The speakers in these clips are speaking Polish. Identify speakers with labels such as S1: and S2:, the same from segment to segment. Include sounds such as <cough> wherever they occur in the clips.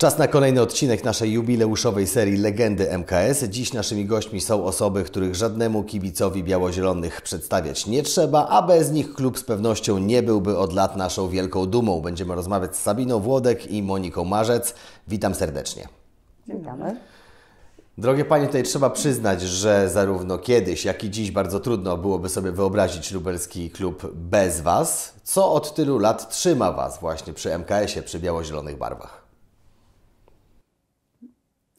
S1: Czas na kolejny odcinek naszej jubileuszowej serii Legendy MKS. Dziś naszymi gośćmi są osoby, których żadnemu kibicowi białozielonych przedstawiać nie trzeba, a bez nich klub z pewnością nie byłby od lat naszą wielką dumą. Będziemy rozmawiać z Sabiną Włodek i Moniką Marzec. Witam serdecznie. Witamy. Drogie Panie, tutaj trzeba przyznać, że zarówno kiedyś, jak i dziś bardzo trudno byłoby sobie wyobrazić lubelski klub bez Was. Co od tylu lat trzyma Was właśnie przy MKS-ie, przy biało-zielonych barwach?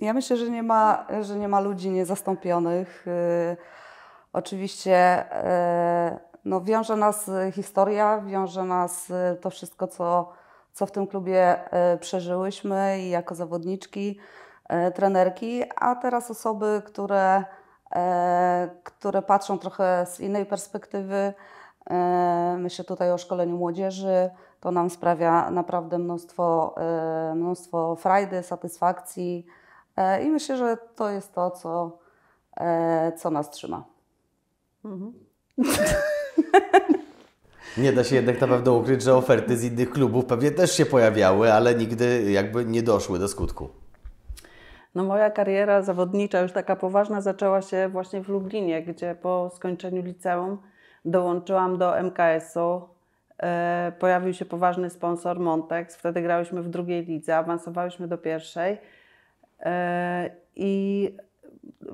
S2: Ja myślę, że nie ma, że nie ma ludzi niezastąpionych. Y, oczywiście y, no, wiąże nas historia, wiąże nas y, to wszystko, co, co w tym klubie przeżyłyśmy i jako zawodniczki, trenerki, a teraz osoby, które, które patrzą trochę z innej perspektywy. Myślę tutaj o szkoleniu młodzieży. To nam sprawia naprawdę mnóstwo, mnóstwo frajdy, satysfakcji. E, I myślę, że to jest to, co, e, co nas trzyma. Mhm.
S1: Nie da się jednak na pewno ukryć, że oferty z innych klubów pewnie też się pojawiały, ale nigdy jakby nie doszły do skutku.
S3: No moja kariera zawodnicza, już taka poważna, zaczęła się właśnie w Lublinie, gdzie po skończeniu liceum dołączyłam do MKS-u. E, pojawił się poważny sponsor Montex, wtedy grałyśmy w drugiej lidze, awansowałyśmy do pierwszej. I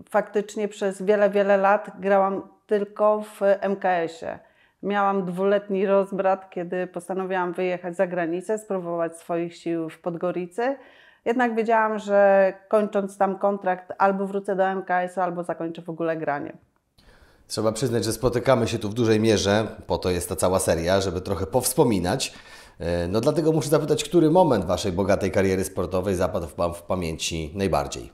S3: faktycznie przez wiele, wiele lat grałam tylko w MKS-ie. Miałam dwuletni rozbrat, kiedy postanowiłam wyjechać za granicę, spróbować swoich sił w Podgoricy. Jednak wiedziałam, że kończąc tam kontrakt, albo wrócę do MKS-u, albo zakończę w ogóle granie.
S1: Trzeba przyznać, że spotykamy się tu w dużej mierze, po to jest ta cała seria, żeby trochę powspominać E, no dlatego muszę zapytać, który moment Waszej bogatej kariery sportowej zapadł Wam w pamięci najbardziej?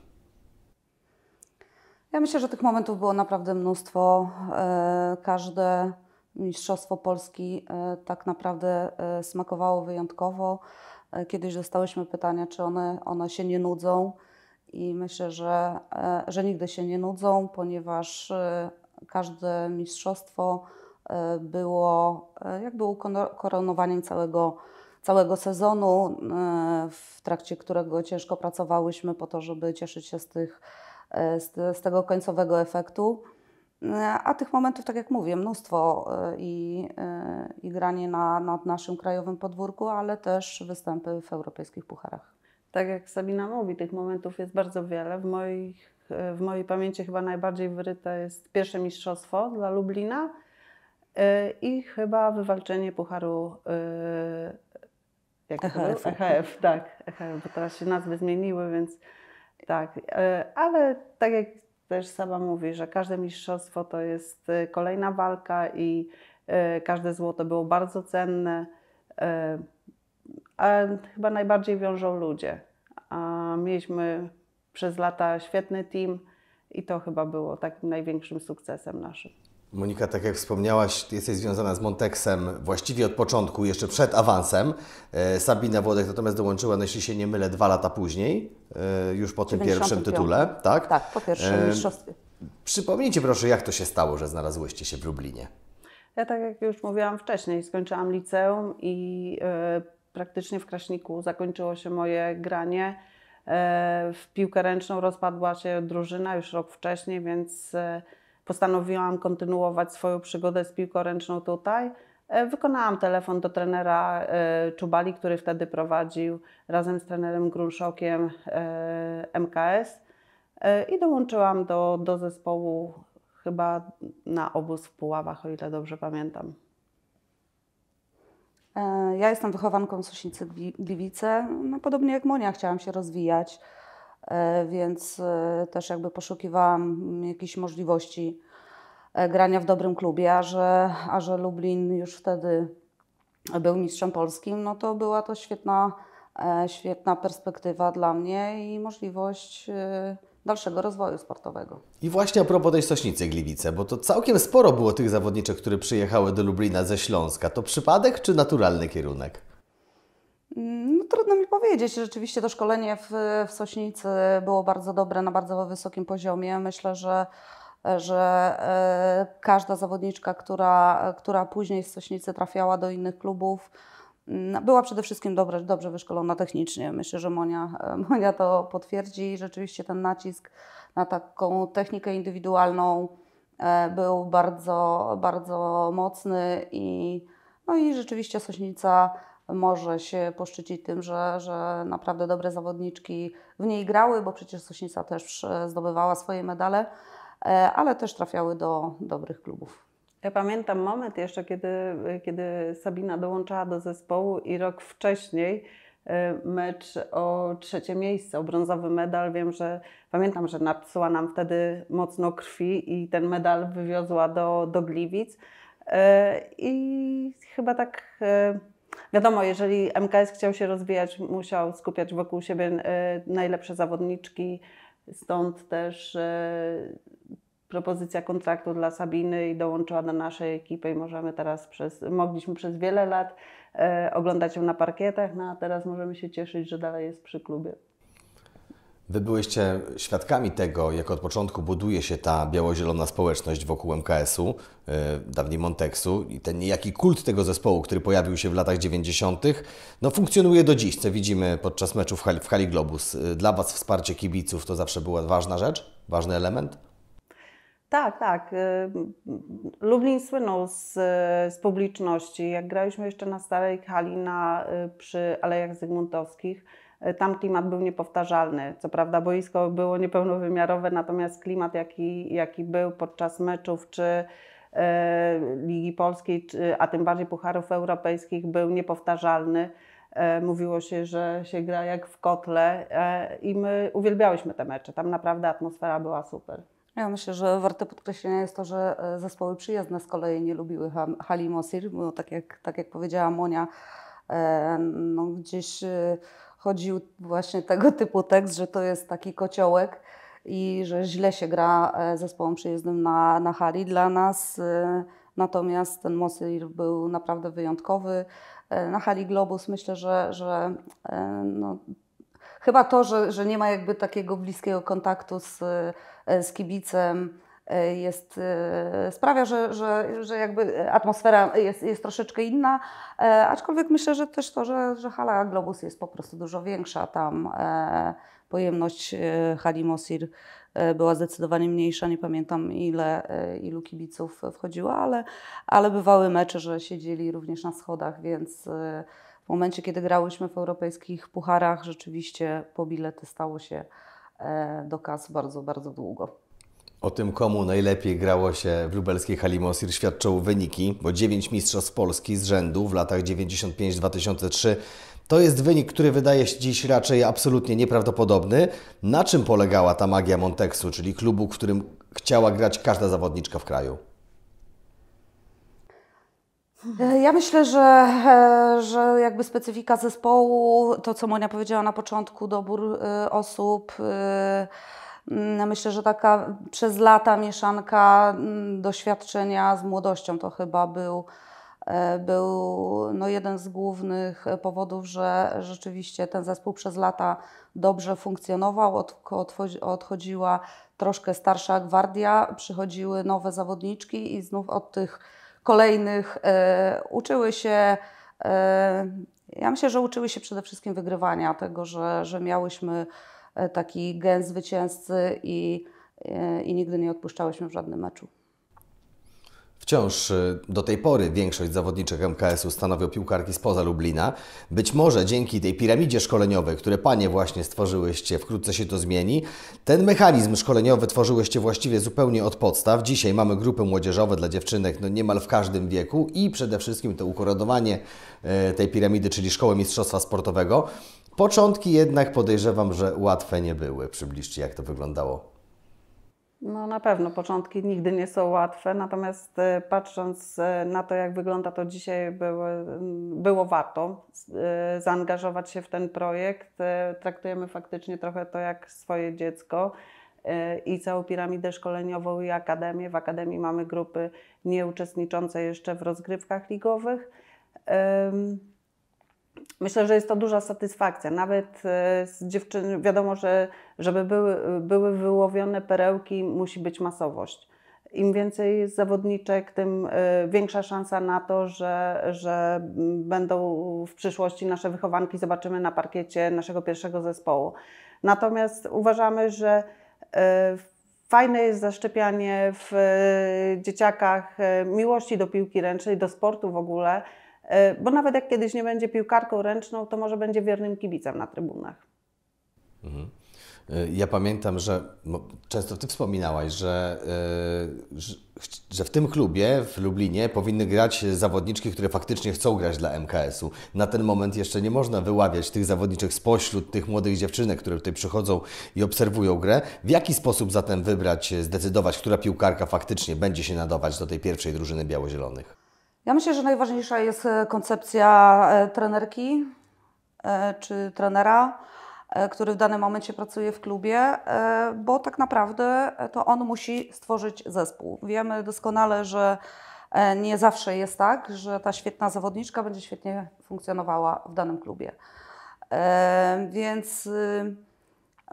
S2: Ja myślę, że tych momentów było naprawdę mnóstwo. E, każde Mistrzostwo Polski e, tak naprawdę smakowało wyjątkowo. Kiedyś dostałyśmy pytania, czy one, one się nie nudzą i myślę, że, że nigdy się nie nudzą, ponieważ każde mistrzostwo E, było e, jakby ukoronowaniem całego, całego sezonu, e, w trakcie którego ciężko pracowałyśmy po to, żeby cieszyć się z, tych, z, z tego końcowego efektu. A tych momentów, tak jak mówię, mnóstwo i, i granie na, na naszym krajowym podwórku, ale też występy w europejskich pucharach. Tak
S3: jak Sabina mówi, tych momentów jest bardzo wiele. W, moich, w mojej pamięci chyba najbardziej wyryte jest pierwsze mistrzostwo dla Lublina E, i chyba wywalczenie Pucharu e, jak EHF. EHF, tak, EHF, bo teraz się nazwy zmieniły, więc tak. E, ale tak jak też sama mówi, że każde mistrzostwo to jest kolejna walka i każde złoto było bardzo cenne. A chyba najbardziej wiążą ludzie. A mieliśmy przez lata świetny team i to chyba było takim największym sukcesem naszym.
S1: Monika, tak jak wspomniałaś, jesteś związana z Monteksem właściwie od początku, jeszcze przed awansem. E, Sabina Włodek natomiast dołączyła, no jeśli się nie mylę, dwa lata później, e, już po tym pierwszym tytule. Tak, tak po pierwszym e, mistrzostwie. Przypomnijcie proszę, jak to się stało, że znalazłyście się w Lublinie?
S3: Ja tak jak już mówiłam wcześniej, skończyłam liceum i praktycznie w Kraśniku zakończyło się moje granie. w piłkę ręczną rozpadła się drużyna już rok wcześniej, więc postanowiłam kontynuować swoją przygodę z piłką ręczną tutaj. E, wykonałam telefon do trenera e, Czubali, który wtedy prowadził razem z trenerem Grunszokiem e, MKS i dołączyłam do, do zespołu
S2: chyba na obóz w Puławach, o ile dobrze pamiętam. Ja jestem wychowanką Sośnicy Gliwice. No, podobnie jak Monia chciałam się rozwijać. E, więc e, też jakby poszukiwałam jakichś możliwości e, grania w dobrym klubie, a że, a że Lublin już wtedy był mistrzem polskim, no to była to świetna, świetna perspektywa dla mnie i możliwość dalszego rozwoju sportowego.
S1: I właśnie a propos tej Sośnicy Gliwice, bo to całkiem sporo było tych zawodniczek, które przyjechały do Lublina ze Śląska. To przypadek czy naturalny kierunek?
S2: No, trudno mi powiedzieć. Rzeczywiście to szkolenie w, w Sośnicy było bardzo dobre, na bardzo wysokim poziomie. Myślę, że że e, każda zawodniczka, która, która później z Sośnicy trafiała do innych klubów, mm, była przede wszystkim dobre, dobrze wyszkolona technicznie. Myślę, że Monia, e, Monia to potwierdzi. Rzeczywiście ten nacisk na taką technikę indywidualną e, był bardzo, bardzo mocny i, no i rzeczywiście Sośnica może się poszczycić tym, że, że naprawdę dobre zawodniczki w niej grały, bo przecież Sośnica też e, zdobywała swoje medale, e, ale też trafiały do dobrych klubów.
S3: Ja pamiętam moment jeszcze, kiedy, kiedy Sabina dołączała do zespołu i rok wcześniej e, mecz o trzecie miejsce, o brązowy medal. Wiem, że pamiętam, że napsuła nam wtedy mocno krwi i ten medal wywiozła do, do Gliwic. I chyba tak wiadomo, jeżeli MKS chciał się rozwijać, musiał skupiać wokół siebie e, najlepsze zawodniczki, stąd też e, propozycja kontraktu dla Sabiny i dołączyła do naszej ekipy i możemy teraz przez, mogliśmy przez wiele lat e, oglądać ją na parkietach, no a teraz możemy się cieszyć, że dalej jest przy klubie.
S1: Wy byłyście świadkami tego, jak od początku buduje się ta biało-zielona społeczność wokół MKS-u, yy, dawniej Monteksu, i ten niejaki kult tego zespołu, który pojawił się w latach 90., no funkcjonuje do dziś, co widzimy podczas meczów w, Haliglobus? w Hali Globus. Y, dla Was wsparcie kibiców to zawsze była ważna rzecz, ważny element?
S3: Tak, tak. Y, Lublin słynął z, z publiczności. Jak graliśmy jeszcze na starej hali na, y, przy Alejach Zygmuntowskich, E, tam klimat był niepowtarzalny. Co prawda boisko było niepełnowymiarowe, natomiast klimat, jaki, jaki był podczas meczów czy e, Ligi Polskiej, a tym bardziej Pucharów Europejskich, był niepowtarzalny. E, mówiło się, że się gra jak w kotle i my uwielbiałyśmy te mecze. Tam naprawdę atmosfera była super.
S2: Ja myślę, że warte podkreślenia jest to, że zespoły przyjazne z kolei nie lubiły Hali Mosir, bo tak jak, tak jak powiedziała Monia, no gdzieś chodził właśnie tego typu tekst, że to jest taki kociołek i że źle się gra e, zespołem przyjezdnym na, na hali dla nas. E, natomiast ten Mosyr był naprawdę wyjątkowy. E, na hali Globus myślę, że, że no, chyba to, że, że nie ma jakby takiego bliskiego kontaktu z, z kibicem, E, jest, e, sprawia, że, że, że jakby atmosfera jest, jest troszeczkę inna, e, aczkolwiek myślę, że też to, że, że hala Globus jest po prostu dużo większa. Tam pojemność hali Mosir była zdecydowanie mniejsza, nie pamiętam ile, ilu kibiców wchodziło, ale, ale bywały mecze, że siedzieli również na schodach, więc w momencie, kiedy grałyśmy w europejskich pucharach, rzeczywiście po bilety stało się do kas bardzo, bardzo długo.
S1: O tym, komu najlepiej grało się w lubelskiej Halimosir świadczą wyniki, bo 9 mistrzostw Polski z rzędu w latach 95-2003 to jest wynik, który wydaje się dziś raczej absolutnie nieprawdopodobny. Na czym polegała ta magia Monteksu, czyli klubu, w którym chciała grać każda zawodniczka w kraju?
S2: Ja myślę, że, że jakby specyfika zespołu, to co Monia powiedziała na początku, dobór y, osób y, Mm, myślę, że taka przez lata mieszanka mm, doświadczenia z młodością to chyba był, e, był no jeden z głównych e, powodów, że rzeczywiście ten zespół przez lata dobrze funkcjonował. odchodziła troszkę starsza gwardia, przychodziły nowe zawodniczki i znów od tych kolejnych e, uczyły się. E, ja myślę, że uczyły się przede wszystkim wygrywania, tego, że, że miałyśmy E, taki gen zwycięzcy i, e, i nigdy nie odpuszczałyśmy w żadnym
S1: meczu. Wciąż e, do tej pory większość zawodniczek MKS-u stanowią piłkarki spoza Lublina. Być może dzięki tej piramidzie szkoleniowej, które Panie właśnie stworzyłyście, wkrótce się to zmieni. Ten mechanizm szkoleniowy tworzyłyście właściwie zupełnie od podstaw. Dzisiaj mamy grupy młodzieżowe dla dziewczynek no niemal w każdym wieku i przede wszystkim to ukoronowanie tej piramidy, czyli Szkoły Mistrzostwa Sportowego. Początki jednak podejrzewam, że łatwe nie były. Przybliżcie, jak to wyglądało.
S3: No na pewno początki nigdy nie są łatwe, natomiast y, patrząc y, na to, jak wygląda to dzisiaj, było, mm, było warto y, zaangażować się w ten projekt. Traktujemy faktycznie trochę to jak swoje dziecko i całą piramidę szkoleniową i akademię. W akademii mamy grupy nieuczestniczące jeszcze w rozgrywkach ligowych myślę, że jest to duża satysfakcja. Nawet e, z dziewczyn, wiadomo, że żeby były, były wyłowione perełki, musi być masowość. Im więcej jest zawodniczek, tym e, większa szansa na to, że, że będą w przyszłości nasze wychowanki, zobaczymy na parkiecie naszego pierwszego zespołu. Natomiast uważamy, że e, fajne jest zaszczepianie w dzieciakach miłości do piłki ręcznej, do sportu w ogóle E, bo nawet jak kiedyś nie będzie piłkarką ręczną, to może będzie wiernym kibicem na trybunach.
S1: Mhm. E, ja pamiętam, że często Ty wspominałaś, że, e, że w tym klubie w Lublinie powinny grać zawodniczki, które faktycznie chcą grać dla MKS-u. Na ten moment jeszcze nie można wyławiać tych zawodniczych spośród tych młodych dziewczynek, które tutaj przychodzą i obserwują grę. W jaki sposób zatem wybrać, zdecydować, która piłkarka faktycznie będzie się nadawać do tej pierwszej drużyny biało-zielonych?
S2: Ja myślę, że najważniejsza jest e, koncepcja e, trenerki e, czy trenera, który w danym momencie pracuje w klubie, bo tak naprawdę to on musi stworzyć zespół. Wiemy doskonale, że nie zawsze jest tak, że ta świetna zawodniczka będzie świetnie funkcjonowała w danym klubie. Więc y,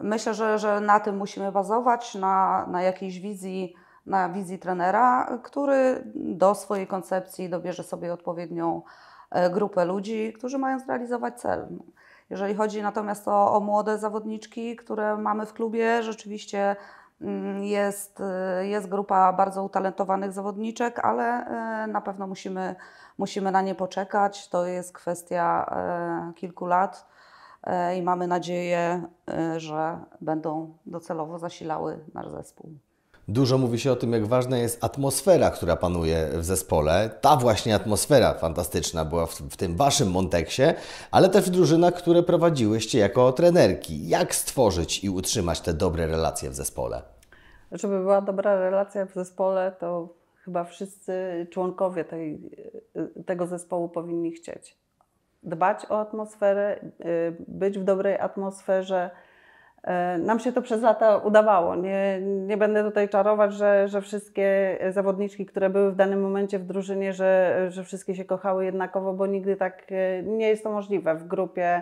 S2: myślę, że, że na tym musimy bazować, na, na jakiejś wizji na wizji trenera, który do swojej koncepcji dobierze sobie odpowiednią e, grupę ludzi, którzy mają zrealizować cel. Jeżeli chodzi natomiast o, o młode zawodniczki, które mamy w klubie, rzeczywiście mm, jest, e, jest grupa bardzo utalentowanych zawodniczek, ale e, na pewno musimy, musimy na nie poczekać. To jest kwestia kilku lat i mamy nadzieję, że będą docelowo zasilały nasz zespół.
S1: Dużo mówi się o tym, jak ważna jest atmosfera, która panuje w zespole. Ta właśnie atmosfera fantastyczna była w, w tym waszym Monteksie, ale też w drużynach, które prowadziłyście jako trenerki. Jak stworzyć i utrzymać te dobre relacje w zespole?
S3: Żeby była dobra relacja w zespole, to chyba wszyscy członkowie tej, e, tego zespołu powinni chcieć. Dbać o atmosferę, e, być w dobrej atmosferze E, nam się to przez lata udawało. Nie, nie będę tutaj czarować, że, że wszystkie zawodniczki, które były w danym momencie w drużynie, że, że wszystkie się kochały jednakowo, bo nigdy tak e, nie jest to możliwe. W grupie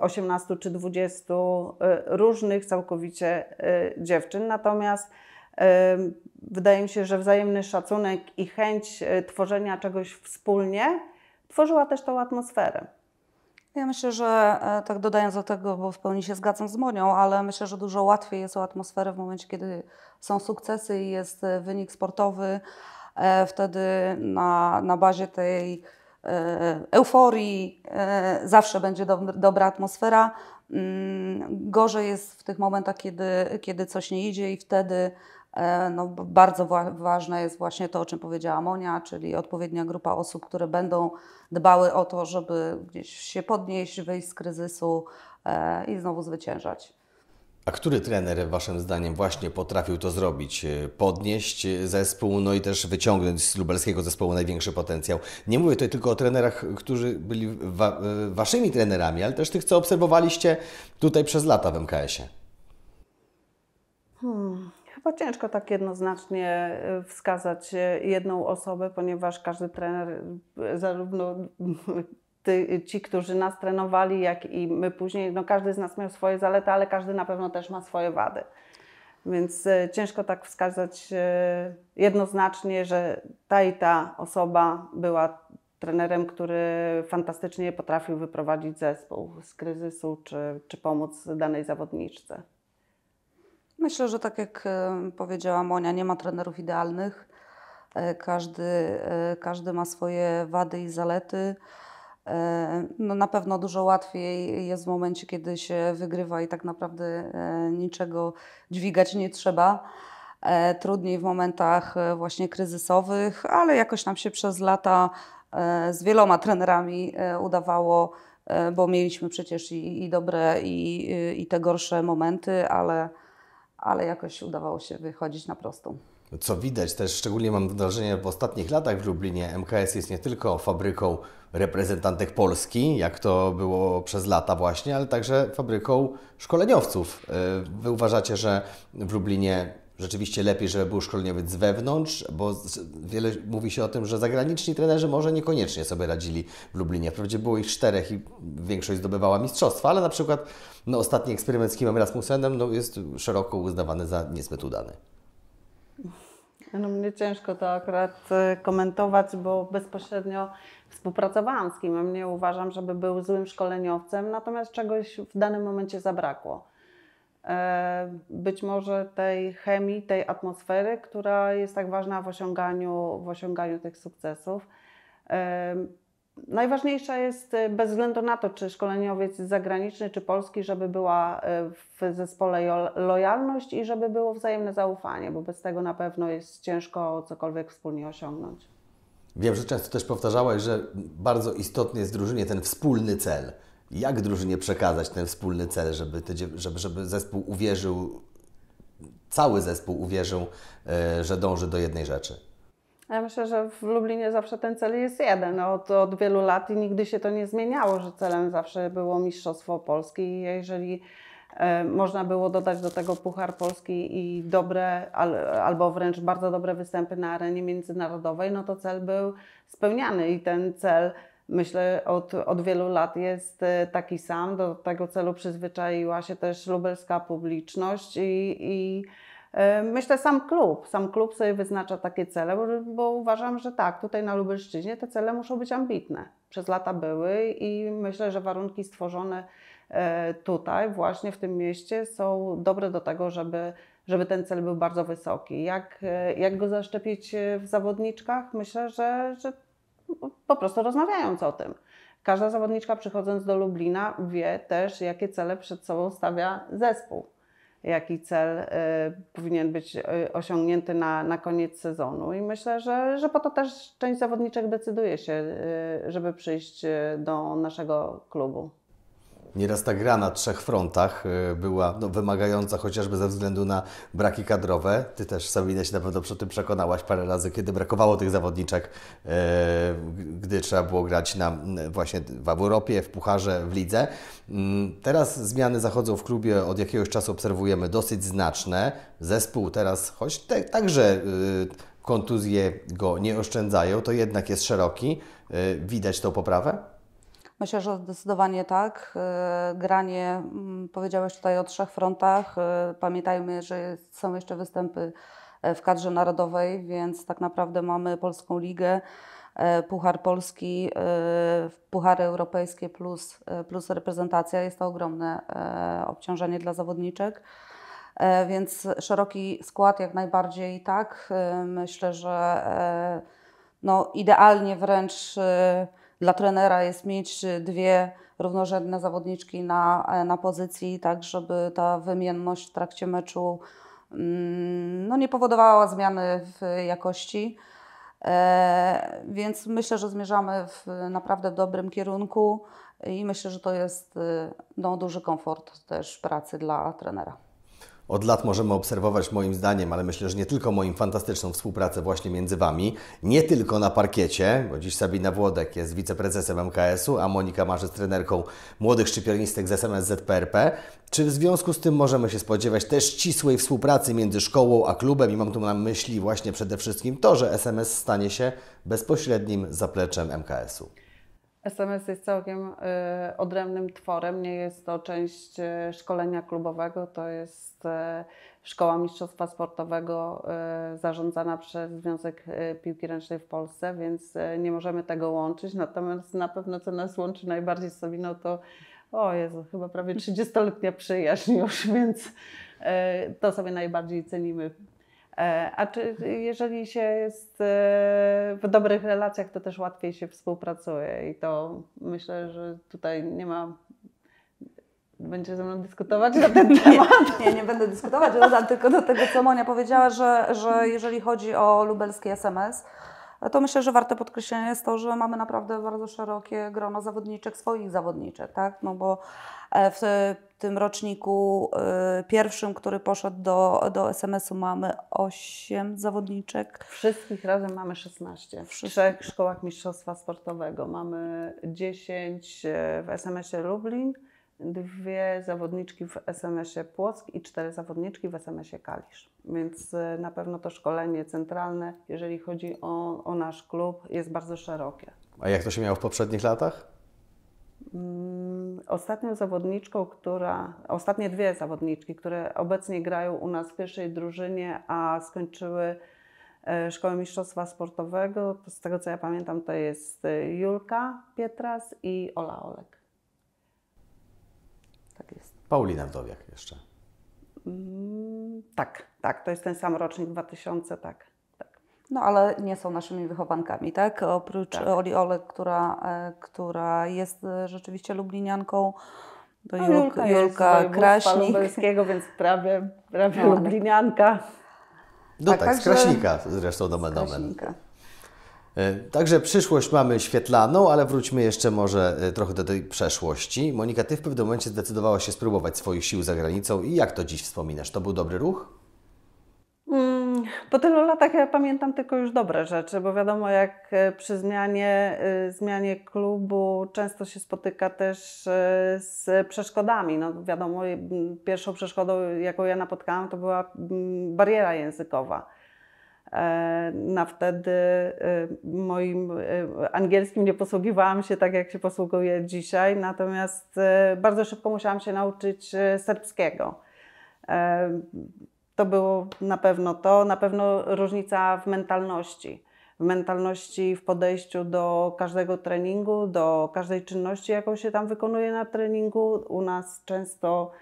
S3: 18 e, czy 20 różnych całkowicie dziewczyn. Natomiast wydaje mi się, że wzajemny szacunek i chęć tworzenia czegoś wspólnie
S2: tworzyła też tą atmosferę. Ja myślę, że e, tak dodając do tego, bo w pełni się zgadzam z Monią, ale myślę, że dużo łatwiej jest o atmosferę w momencie, kiedy są sukcesy i jest e, wynik sportowy. E, wtedy na, na bazie tej euforii zawsze będzie do, dobra atmosfera. Mm, gorzej jest w tych momentach, kiedy, kiedy coś nie idzie i wtedy E, no, bardzo ważne jest właśnie to, o czym powiedziała Monia, czyli odpowiednia grupa osób, które będą dbały o to, żeby gdzieś się podnieść, wyjść z kryzysu e, i znowu zwyciężać.
S1: A który trener, Waszym zdaniem, właśnie potrafił to zrobić? E, podnieść zespół, no i też wyciągnąć z lubelskiego zespołu największy potencjał. Nie mówię tutaj tylko o trenerach, którzy byli wa Waszymi trenerami, ale też tych, co obserwowaliście tutaj przez lata w MKS-ie.
S3: Hmm. Chyba ciężko tak jednoznacznie e, wskazać e, jedną osobę, ponieważ każdy trener, e, zarówno ty, ci, którzy nas trenowali, jak i my później, no każdy z nas miał swoje zalety, ale każdy na pewno też ma swoje wady. Więc ciężko tak wskazać jednoznacznie, że ta i ta osoba była trenerem, który fantastycznie potrafił wyprowadzić zespół z kryzysu czy, czy pomóc danej zawodniczce.
S2: Myślę, że tak jak e, powiedziała Monia, nie ma trenerów idealnych. E, każdy, e, każdy ma swoje wady i zalety. No na pewno dużo łatwiej jest w momencie, kiedy się wygrywa i tak naprawdę niczego dźwigać nie trzeba. Trudniej w momentach właśnie kryzysowych, ale jakoś nam się przez lata z wieloma trenerami udawało, bo mieliśmy przecież i, i dobre, i, i te gorsze momenty, ale ale jakoś udawało się wychodzić na prostą.
S1: Co widać też, szczególnie mam wrażenie, w ostatnich latach w Lublinie MKS jest nie tylko fabryką reprezentantek Polski, jak to było przez lata właśnie, ale także fabryką szkoleniowców. E, wy uważacie, że w Lublinie rzeczywiście lepiej, żeby był szkoleniowiec z wewnątrz, bo wiele mówi się o tym, że zagraniczni trenerzy może niekoniecznie sobie radzili w Lublinie. Wprawdzie było ich czterech i większość zdobywała mistrzostwa, ale na przykład no, ostatni eksperyment z Kimem Rasmussenem no, jest szeroko uznawany za niezbyt udany.
S3: No mnie ciężko to akurat e, komentować, bo bezpośrednio współpracowałam z Kimem. Nie uważam, żeby był złym szkoleniowcem, natomiast czegoś w danym momencie zabrakło E, być może tej chemii, tej atmosfery, która jest tak ważna w osiąganiu, w osiąganiu tych sukcesów. E, najważniejsza jest e, bez względu na to, czy szkoleniowiec jest zagraniczny, czy polski, żeby była w zespole lojalność i żeby było wzajemne zaufanie, bo bez tego na pewno jest ciężko cokolwiek wspólnie osiągnąć.
S1: Wiem, że często też powtarzałaś, że bardzo istotny jest w drużynie ten wspólny cel jak drużynie przekazać ten wspólny cel, żeby, te, żeby, żeby zespół uwierzył, cały zespół uwierzył, e, że dąży do jednej rzeczy?
S3: Ja myślę, że w Lublinie zawsze ten cel jest jeden od, od wielu lat i nigdy się to nie zmieniało, że celem zawsze było Mistrzostwo Polski. I jeżeli e, można było dodać do tego Puchar Polski i dobre albo wręcz bardzo dobre występy na arenie międzynarodowej, no to cel był spełniany i ten cel myślę, od, od wielu lat jest e, taki sam. Do tego celu przyzwyczaiła się też lubelska publiczność i, i e, Myślę, sam klub, sam klub sobie wyznacza takie cele, bo, bo, uważam, że tak, tutaj na Lubelszczyźnie te cele muszą być ambitne. Przez lata były i myślę, że warunki stworzone e, tutaj, właśnie w tym mieście, są dobre do tego, żeby, żeby ten cel był bardzo wysoki. Jak, jak go zaszczepić w zawodniczkach? Myślę, że, że po prostu rozmawiając o tym. Każda zawodniczka przychodząc do Lublina wie też, jakie cele przed sobą stawia zespół, jaki cel y, powinien być y, osiągnięty na, na koniec sezonu. I myślę, że, że po to też część zawodniczek decyduje się, y, żeby przyjść y, do naszego klubu.
S1: Nieraz ta gra na trzech frontach y, była no, wymagająca chociażby ze względu na braki kadrowe. Ty też, Sabina, się na pewno przy tym przekonałaś parę razy, kiedy brakowało tych zawodniczek, y, gdy trzeba było grać na, y, właśnie w Europie, w Pucharze, w Lidze. Mm, teraz zmiany zachodzą w klubie, od jakiegoś czasu obserwujemy dosyć znaczne. Zespół teraz, choć te, także kontuzje go nie oszczędzają, to jednak jest szeroki. Widać tą poprawę?
S2: Myślę, że zdecydowanie tak. Y, granie, mm, powiedziałeś tutaj o trzech frontach. Y, pamiętajmy, że są jeszcze występy e, w kadrze narodowej, więc tak naprawdę mamy Polską Ligę, e, Puchar Polski, e, Puchary Europejskie plus, plus reprezentacja. Jest to ogromne obciążenie dla zawodniczek. Więc szeroki skład jak najbardziej tak. Myślę, że no, idealnie wręcz dla trenera jest mieć dwie równorzędne zawodniczki na, e, na pozycji, tak żeby ta wymienność w trakcie meczu mm, no, nie powodowała zmiany w jakości. E, więc myślę, że zmierzamy w naprawdę dobrym kierunku i myślę, że to jest e, no, duży komfort też pracy dla trenera.
S1: Od lat możemy obserwować moim zdaniem, ale myślę, że nie tylko moim, fantastyczną współpracę właśnie między Wami. Nie tylko na parkiecie, bo dziś Sabina Włodek jest wiceprezesem MKS-u, a Monika Marzy jest trenerką młodych szczypionistek z SMS ZPRP. Czy w związku z tym możemy się spodziewać też ścisłej współpracy między szkołą a klubem? I mam tu na myśli właśnie przede wszystkim to, że SMS stanie się bezpośrednim zapleczem MKS-u.
S3: SMS jest całkiem y, odrębnym tworem, nie jest to część y, szkolenia klubowego, to jest y, Szkoła Mistrzostwa Sportowego zarządzana przez Związek Piłki Ręcznej w Polsce, więc nie możemy tego łączyć. Natomiast na pewno co nas łączy najbardziej z Sabiną to o Jezu, chyba prawie 30-letnia przyjaźń już, <laughs> więc to sobie najbardziej cenimy E, a czy jeżeli się jest e, w dobrych relacjach, to też łatwiej się współpracuje i to myślę, że tutaj nie ma będzie ze mną dyskutować na
S2: ten <laughs> temat? Nie, nie, nie będę dyskutować, dodam tylko do tego, co Monia powiedziała, że, że jeżeli chodzi o lubelski SMS, to myślę, że warte podkreślenia jest to, że mamy naprawdę bardzo szerokie grono zawodniczek, swoich zawodniczek, tak? No bo e, w tym roczniku e, pierwszym, który poszedł do, do SMS-u, mamy 8 zawodniczek. Wszystkich razem mamy 16. W
S3: trzech szkołach mistrzostwa sportowego mamy 10 e, w SMS-ie Lublin dwie zawodniczki w SMS-ie Płock i cztery zawodniczki w SMS-ie Kalisz. Więc y, na pewno to szkolenie centralne, jeżeli chodzi o, o nasz klub, jest bardzo szerokie.
S1: A jak to się miało w poprzednich latach?
S3: Mm, ostatnią zawodniczką, która, ostatnie dwie zawodniczki, które obecnie grają u nas w pierwszej drużynie, a skończyły e, Szkołę Mistrzostwa Sportowego, z tego co ja pamiętam, to jest e, Julka Pietras i Ola Olek
S1: tak jest. Paulina Wdowiak jeszcze.
S2: Mm,
S3: tak, tak, to jest ten sam rocznik 2000, tak. tak.
S2: No ale nie są naszymi wychowankami, tak? Oprócz tak. Oli Olek, która, e, która jest e, rzeczywiście lublinianką, to no, Julk, Julka, Julka Kraśnik. więc prawie, prawie no, lublinianka.
S1: No tak, tak, z Kraśnika zresztą nomen nomen. E, także przyszłość mamy świetlaną, ale wróćmy jeszcze może e, trochę do tej przeszłości. Monika, Ty w pewnym momencie zdecydowała się spróbować swoich sił za granicą i jak to dziś wspominasz? To był dobry ruch?
S3: Mm, po tylu latach ja pamiętam tylko już dobre rzeczy, bo wiadomo, jak e, przy zmianie, zmianie klubu często się spotyka też z przeszkodami. No wiadomo, pierwszą przeszkodą, jaką ja napotkałam, to była bariera językowa E, na wtedy e, moim e, angielskim nie posługiwałam się tak, jak się posługuję dzisiaj, natomiast bardzo szybko musiałam się nauczyć serbskiego. To było na pewno to, na pewno różnica w mentalności. W mentalności, w podejściu do każdego treningu, do każdej czynności, jaką się tam wykonuje na treningu. U nas często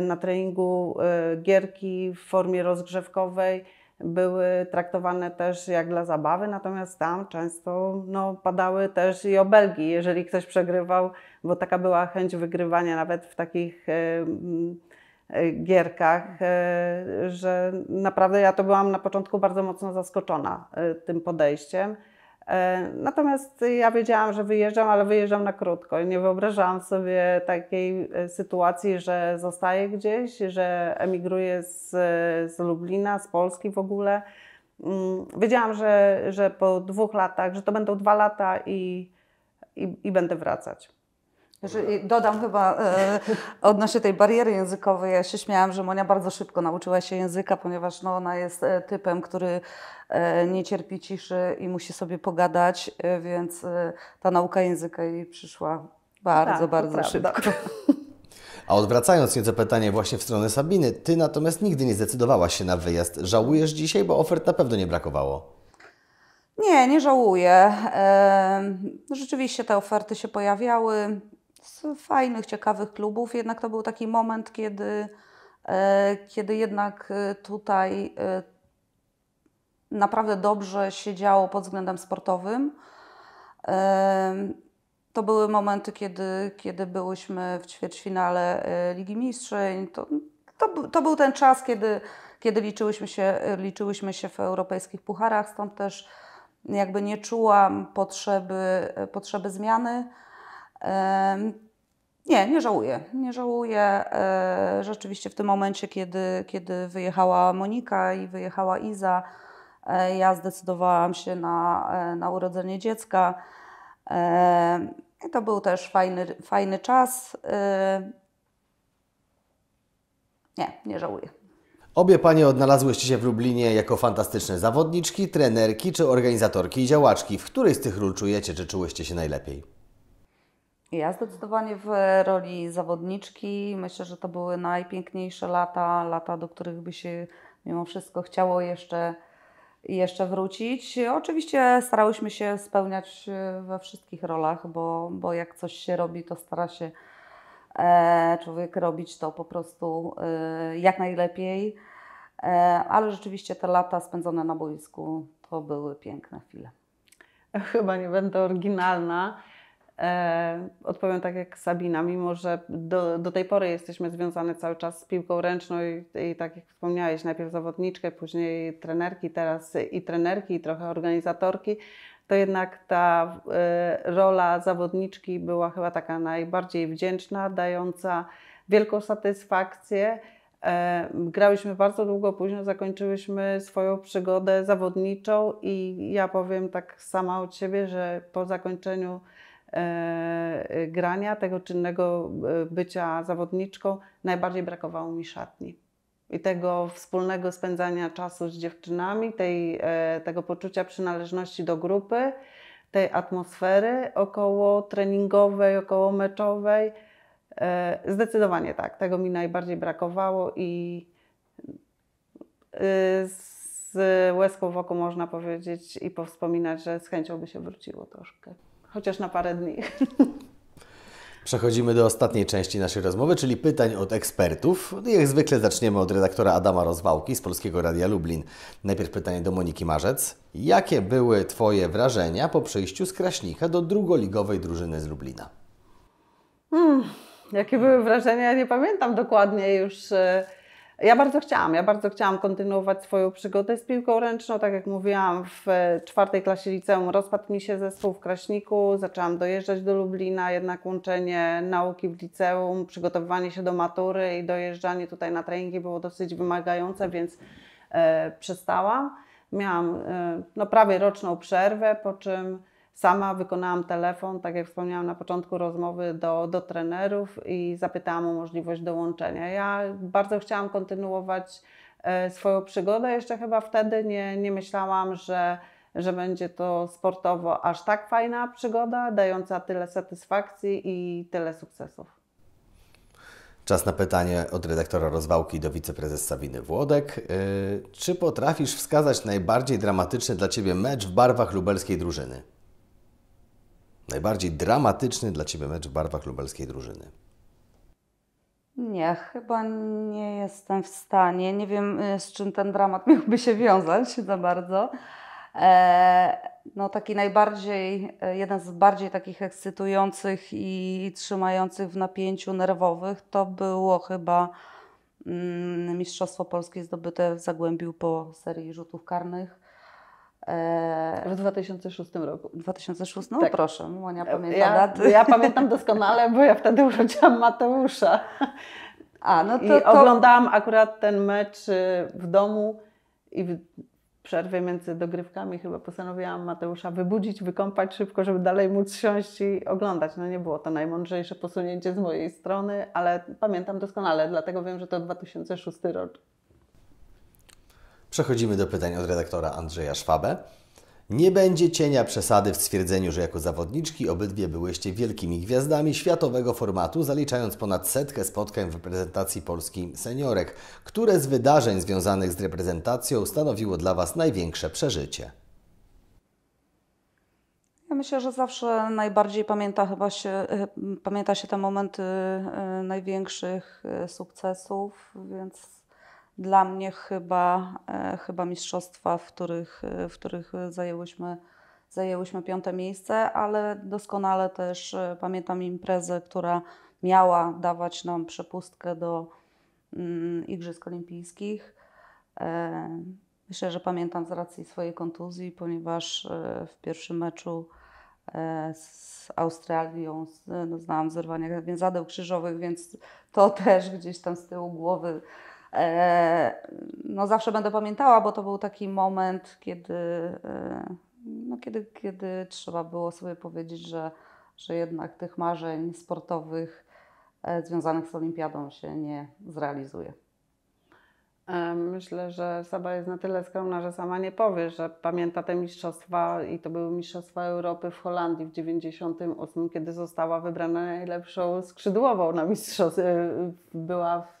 S3: na treningu gierki w formie rozgrzewkowej były traktowane też jak dla zabawy, natomiast tam często no, padały też i obelgi, jeżeli ktoś przegrywał, bo taka była chęć wygrywania nawet w takich e, gierkach, e, że naprawdę ja to byłam na początku bardzo mocno zaskoczona e, tym podejściem. E, natomiast ja wiedziałam, że wyjeżdżam, ale wyjeżdżam na krótko i nie wyobrażałam sobie takiej e, sytuacji, że zostaję gdzieś, że emigruję z, z Lublina, z Polski w ogóle. Mm, wiedziałam, że, że po dwóch latach, że to będą dwa lata i, i, i będę wracać.
S2: Znaczy, dodam chyba e, odnośnie tej bariery językowej. Ja się śmiałam, że Monia bardzo szybko nauczyła się języka, ponieważ no, ona jest e, typem, który e, nie cierpi ciszy i musi sobie pogadać, e, więc e, ta nauka języka jej przyszła bardzo, tak, bardzo szybko.
S1: A odwracając nieco pytanie właśnie w stronę Sabiny, ty natomiast nigdy nie zdecydowałaś się na wyjazd. Żałujesz dzisiaj, bo ofert na pewno nie brakowało.
S2: Nie, nie żałuję. Rzeczywiście te oferty się pojawiały z fajnych, ciekawych klubów. Jednak to był taki moment, kiedy, e, kiedy jednak e, tutaj e, naprawdę dobrze się działo pod względem sportowym. To były momenty, kiedy, kiedy byłyśmy w ćwierćfinale Ligi Mistrzeń. To, to, to był ten czas, kiedy, kiedy liczyłyśmy, się, liczyłyśmy się w europejskich pucharach, stąd też jakby nie czułam potrzeby, potrzeby zmiany. Nie, nie żałuję. Nie żałuję. E, rzeczywiście w tym momencie, kiedy, kiedy wyjechała Monika i wyjechała Iza, e, ja zdecydowałam się na, e, na urodzenie dziecka. I to był też fajny, fajny czas. Nie, nie
S1: żałuję. Obie panie odnalazłyście się w Lublinie jako fantastyczne zawodniczki, trenerki czy organizatorki i działaczki. W której z tych ról czujecie, czy czułyście się najlepiej?
S2: Ja zdecydowanie w roli zawodniczki myślę, że to były najpiękniejsze lata, lata, do których by się mimo wszystko chciało jeszcze, jeszcze wrócić. Oczywiście starałyśmy się spełniać e, we wszystkich rolach, bo, bo jak coś się robi, to stara się e, człowiek robić to po prostu e, jak najlepiej. Ale rzeczywiście te lata spędzone na boisku to były piękne chwile.
S3: Chyba nie będę oryginalna E, odpowiem tak jak Sabina, mimo że do, do tej pory jesteśmy związane cały czas z piłką ręczną i, i, tak jak wspomniałeś, najpierw zawodniczkę, później trenerki, teraz i trenerki, i trochę organizatorki, to jednak ta e, rola zawodniczki była chyba taka najbardziej wdzięczna, dająca wielką satysfakcję. E, grałyśmy bardzo długo, później zakończyłyśmy swoją przygodę zawodniczą i ja powiem tak sama od siebie, że po zakończeniu E, grania, tego czynnego e, bycia zawodniczką, najbardziej brakowało mi szatni. I tego wspólnego spędzania czasu z dziewczynami, tej, e, tego poczucia przynależności do grupy, tej atmosfery około treningowej, około meczowej. Zdecydowanie tak, tego mi najbardziej brakowało i z łezką w oku można powiedzieć i powspominać, że z chęcią by się wróciło troszkę chociaż na parę dni. <laughs>
S1: Przechodzimy do ostatniej części naszej rozmowy, czyli pytań od ekspertów. No jak zwykle zaczniemy od redaktora Adama Rozwałki z Polskiego Radia Lublin. Najpierw pytanie do Moniki Marzec. Jakie były Twoje wrażenia po przyjściu z Kraśnika do drugoligowej drużyny z Lublina?
S3: Hmm, jakie były wrażenia? Ja nie pamiętam dokładnie już. E, ja bardzo chciałam, ja bardzo chciałam kontynuować swoją przygodę z piłką ręczną. Tak jak mówiłam, w e, czwartej klasie liceum rozpadł mi się zespół w Kraśniku, zaczęłam dojeżdżać do Lublina, jednak łączenie nauki w liceum, przygotowywanie się do matury i dojeżdżanie tutaj na treningi było dosyć wymagające, więc e, przestałam. Miałam e, no, prawie roczną przerwę, po czym Sama wykonałam telefon, tak jak wspomniałam na początku rozmowy, do, do trenerów i zapytałam o możliwość dołączenia. Ja bardzo chciałam kontynuować e, swoją przygodę. Jeszcze chyba wtedy nie, nie myślałam, że, że będzie to sportowo aż tak fajna przygoda, dająca tyle satysfakcji i tyle sukcesów.
S1: Czas na pytanie od redaktora rozwałki do wiceprezesa Winy Włodek. E, czy potrafisz wskazać najbardziej dramatyczny dla Ciebie mecz w barwach lubelskiej drużyny? Najbardziej dramatyczny dla Ciebie mecz w barwach lubelskiej drużyny?
S2: Nie, chyba nie jestem w stanie. Nie wiem, y, z czym ten dramat <laughs> miałby się wiązać za bardzo. E, no taki najbardziej, e, jeden z bardziej takich ekscytujących i trzymających w napięciu nerwowych to było chyba mm, Mistrzostwo Polskie zdobyte w Zagłębiu po serii rzutów karnych E, w 2006 roku. 2006? No tak. proszę, Monia pamięta ja, daty. Ja pamiętam doskonale, bo ja wtedy urodziłam Mateusza. A, no to,
S3: I to... oglądałam akurat ten mecz y, w domu i w przerwie między dogrywkami chyba postanowiłam Mateusza wybudzić, wykąpać szybko, żeby dalej móc siąść i oglądać. No nie było to najmądrzejsze posunięcie z mojej strony, ale pamiętam doskonale, dlatego wiem, że to 2006 rok.
S1: Przechodzimy do pytań od redaktora Andrzeja Szwabe. Nie będzie cienia przesady w stwierdzeniu, że jako zawodniczki obydwie byłyście wielkimi gwiazdami światowego formatu, zaliczając ponad setkę spotkań w reprezentacji Polski seniorek. Które z wydarzeń związanych z reprezentacją stanowiło dla Was największe przeżycie?
S2: Ja myślę, że zawsze najbardziej pamięta, chyba się, y, pamięta się te momenty y, największych y, sukcesów, więc dla mnie chyba, e, chyba mistrzostwa, w których, e, w których zajęłyśmy, zajęłyśmy piąte miejsce, ale doskonale też e, pamiętam imprezę, która miała dawać nam przepustkę do mm, Igrzysk Olimpijskich. Myślę, że pamiętam z racji swojej kontuzji, ponieważ w pierwszym meczu z Australią doznałam no, zerwania więzadeł krzyżowych, więc to też gdzieś tam z tyłu głowy E, no zawsze będę pamiętała, bo to był taki moment, kiedy, e, no kiedy, kiedy trzeba było sobie powiedzieć, że, że jednak tych marzeń sportowych e, związanych z olimpiadą się nie
S3: zrealizuje. Myślę, że Saba jest na tyle skromna, że sama nie powie, że pamięta te mistrzostwa i to były mistrzostwa Europy w Holandii w 98, kiedy została wybrana najlepszą skrzydłową na mistrzostwa Była w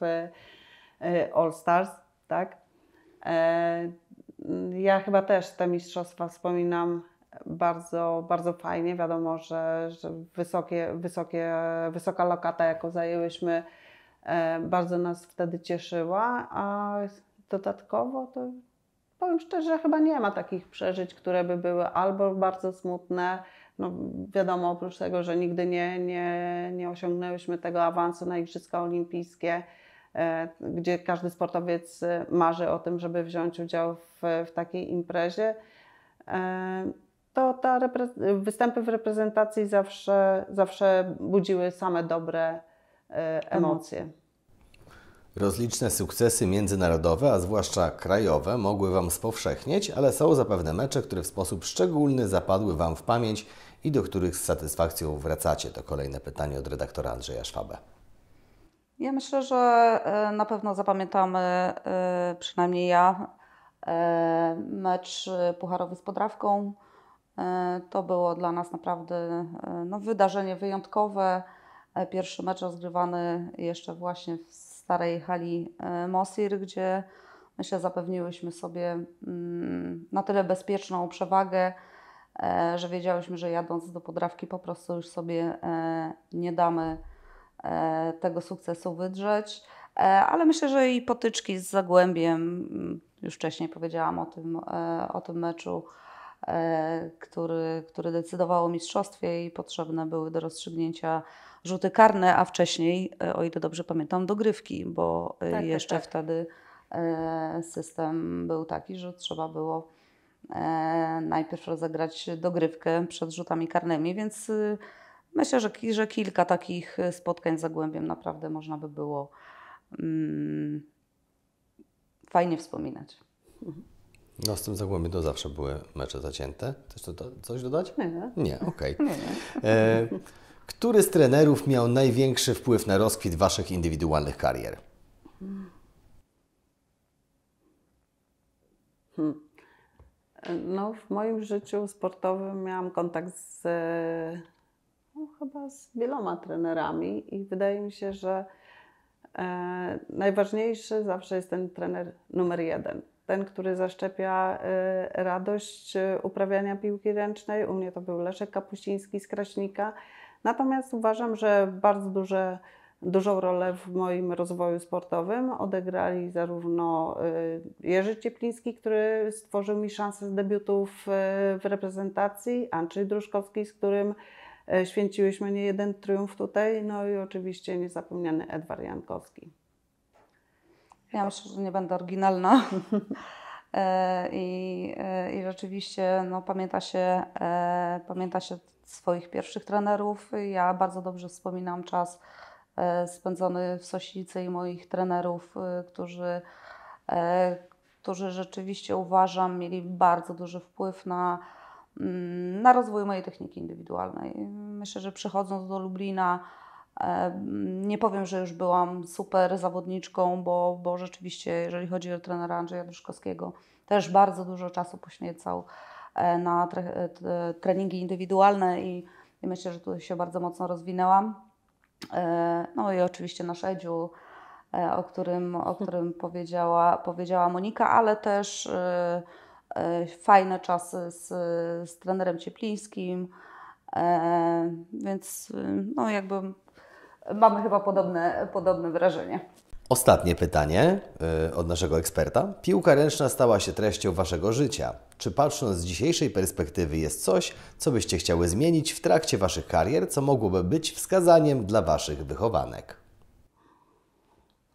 S3: E, All Stars, tak? E, mm, ja chyba też te mistrzostwa wspominam bardzo, bardzo fajnie. Wiadomo, że, że wysokie, wysokie, wysoka lokata, jaką zajęłyśmy, e, bardzo nas wtedy cieszyła, a dodatkowo to powiem szczerze, chyba nie ma takich przeżyć, które by były albo bardzo smutne. No wiadomo, oprócz tego, że nigdy nie, nie, nie osiągnęłyśmy tego awansu na Igrzyska Olimpijskie, E, gdzie każdy sportowiec e, marzy o tym, żeby wziąć udział w, w takiej imprezie, e, to ta występy w reprezentacji zawsze, zawsze budziły same dobre mhm. emocje.
S1: Rozliczne sukcesy międzynarodowe, a zwłaszcza krajowe, mogły Wam spowszechnieć, ale są zapewne mecze, które w sposób szczególny zapadły Wam w pamięć i do których z satysfakcją wracacie. To kolejne pytanie od redaktora Andrzeja Szwabe.
S2: Ja myślę, że e, na pewno zapamiętamy, e, przynajmniej ja, e, mecz pucharowy z Podrawką. To było dla nas naprawdę no, wydarzenie wyjątkowe. Pierwszy mecz rozgrywany jeszcze właśnie w starej hali Mosir, gdzie myślę zapewniłyśmy sobie mm, na tyle bezpieczną przewagę, że wiedziałyśmy, że jadąc do Podrawki po prostu już sobie nie damy E, tego sukcesu wydrzeć. E, ale myślę, że i potyczki z Zagłębiem, mm, już wcześniej powiedziałam o tym, e, o tym meczu, który, który decydował o mistrzostwie i potrzebne były do rozstrzygnięcia rzuty karne, a wcześniej, o ile dobrze pamiętam, dogrywki, bo tak, tak, jeszcze tak, wtedy system był taki, że trzeba było najpierw rozegrać dogrywkę przed rzutami karnymi, więc y, Myślę, że, że kilka takich y, spotkań z Zagłębiem naprawdę można by było mm, fajnie wspominać. Mhm.
S1: No z tym Zagłębiem to zawsze były mecze zacięte. Chcesz to, coś dodać? Nie. Nie, okej. Okay. <laughs> E, który z trenerów miał największy wpływ na rozkwit Waszych indywidualnych karier?
S3: Hmm. E, no, w moim życiu sportowym miałam kontakt z chyba z wieloma trenerami i wydaje mi się, że e, najważniejszy zawsze jest ten trener numer jeden. Ten, który zaszczepia e, radość e, uprawiania piłki ręcznej. U mnie to był Leszek Kapuściński z Kraśnika. Natomiast uważam, że bardzo duże dużą rolę w moim rozwoju sportowym odegrali zarówno e, Jerzy Ciepliński, który stworzył mi szansę z debiutów e, w reprezentacji, Andrzej Druszkowski, z którym E, święciłyśmy nie jeden triumf tutaj, no i oczywiście niezapomniany Edward Jankowski.
S2: Ja myślę, że nie będę oryginalna. <laughs> E, I, e, I rzeczywiście no, pamięta, się, pamięta się swoich pierwszych trenerów. Ja bardzo dobrze wspominam czas spędzony w Sosicy i moich trenerów, którzy, którzy rzeczywiście uważam mieli bardzo duży wpływ na, na rozwój mojej techniki indywidualnej. Myślę, że przychodząc do Lublina, nie powiem, że już byłam super zawodniczką, bo, bo rzeczywiście, jeżeli chodzi o trenera Andrzeja Duszkowskiego, też bardzo dużo czasu poświęcał e, na e, treningi indywidualne i, i, myślę, że tu się bardzo mocno rozwinęłam. E, no i oczywiście nasz Edziu, o którym, o którym powiedziała, powiedziała Monika, ale też E, fajne czasy z, z trenerem Cieplińskim, e, więc y, no jakby mamy chyba podobne, podobne wrażenie.
S1: Ostatnie pytanie e, od naszego eksperta. Piłka ręczna stała się treścią Waszego życia. Czy patrząc z dzisiejszej perspektywy jest coś, co byście chciały zmienić w trakcie Waszych karier, co mogłoby być wskazaniem dla Waszych wychowanek?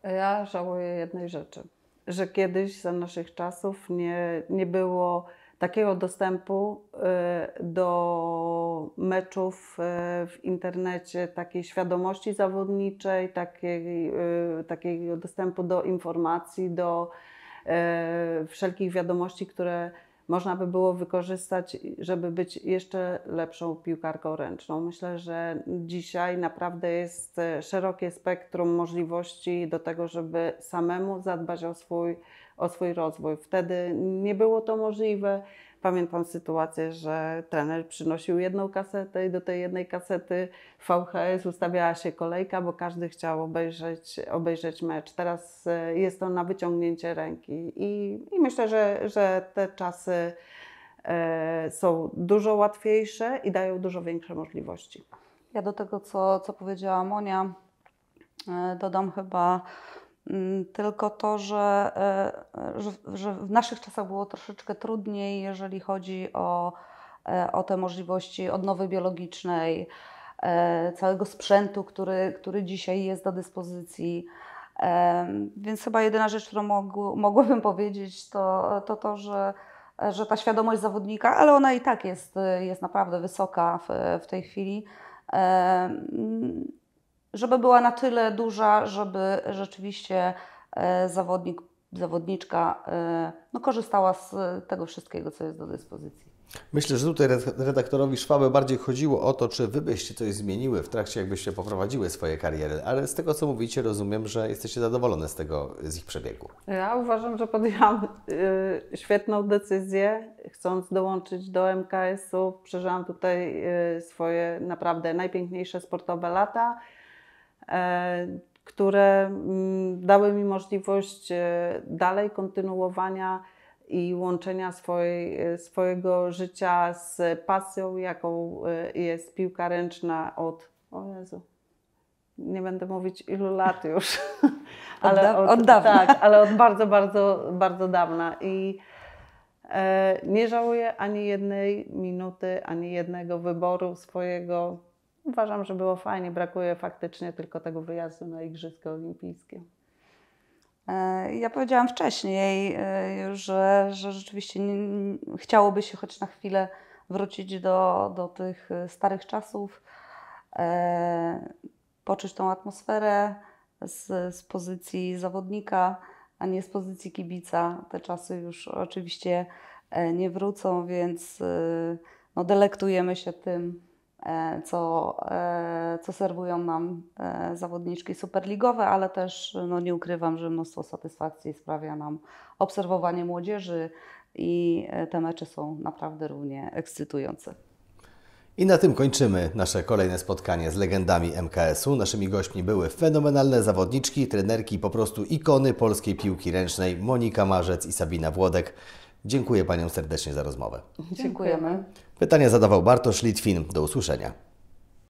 S3: Ja żałuję jednej rzeczy że kiedyś za naszych czasów nie, nie było takiego dostępu y, do meczów y, w internecie, takiej świadomości zawodniczej, y, takiego dostępu do informacji, do wszelkich wiadomości, które można by było wykorzystać, żeby być jeszcze lepszą piłkarką ręczną. Myślę, że dzisiaj naprawdę jest e, szerokie spektrum możliwości do tego, żeby samemu zadbać o swój, o swój rozwój. Wtedy nie było to możliwe. Pamiętam sytuację, że trener przynosił jedną kasetę i do tej jednej kasety VHS ustawiała się kolejka, bo każdy chciał obejrzeć, obejrzeć mecz. Teraz e, jest to na wyciągnięcie ręki i, i myślę, że, że te czasy e, są dużo łatwiejsze i dają dużo większe możliwości.
S2: Ja do tego, co, co powiedziała Monia, e, dodam chyba Mm, tylko to, że, e, że w naszych czasach było troszeczkę trudniej, jeżeli chodzi o, e, o te możliwości odnowy biologicznej, e, całego sprzętu, który, który dzisiaj jest do dyspozycji. Więc chyba jedyna rzecz, którą mogł, mogłabym powiedzieć, to to, to że, że ta świadomość zawodnika, ale ona i tak jest, jest naprawdę wysoka w, w tej chwili żeby była na tyle duża, żeby rzeczywiście e, zawodnik, zawodniczka e, no, korzystała z tego wszystkiego, co jest do
S1: dyspozycji. Myślę, że tutaj redaktorowi Szwaby bardziej chodziło o to, czy Wy byście coś zmieniły w trakcie, jakbyście poprowadziły swoje kariery, ale z tego, co mówicie, rozumiem, że jesteście zadowolone z tego, z ich przebiegu.
S3: Ja uważam, że podjęłam y, świetną decyzję, chcąc dołączyć do MKS-u. Przeżyłam tutaj y, swoje naprawdę najpiękniejsze sportowe lata. E, które mm, dały mi możliwość e, dalej kontynuowania i łączenia swojej, e, swojego życia z pasją, jaką jest piłka ręczna od, o Jezu, nie będę mówić ilu lat już, <laughs> ale od, od, od dawna. Tak, ale od bardzo, bardzo, bardzo dawna. I e, nie żałuję ani jednej minuty, ani jednego wyboru swojego uważam,
S2: że było fajnie. Brakuje faktycznie tylko tego wyjazdu na Igrzyska Olimpijskie. E, ja powiedziałam wcześniej e, że, że rzeczywiście nie, chciałoby się choć na chwilę wrócić do, do tych e, starych czasów, e, poczuć tą atmosferę z, z pozycji zawodnika, a nie z pozycji kibica. Te czasy już oczywiście nie wrócą, więc no, delektujemy się tym, E, co, e, co serwują nam e, zawodniczki superligowe, ale też no nie ukrywam, że mnóstwo satysfakcji sprawia nam obserwowanie młodzieży i te mecze są naprawdę równie ekscytujące.
S1: I na tym kończymy nasze kolejne spotkanie z legendami MKS-u. Naszymi gośćmi były fenomenalne zawodniczki, trenerki, po prostu ikony polskiej piłki ręcznej Monika Marzec i Sabina Włodek. Dziękuję panią serdecznie za rozmowę.
S2: Dziękujemy.
S1: Pytanie zadawał Bartosz Litwin. Do usłyszenia.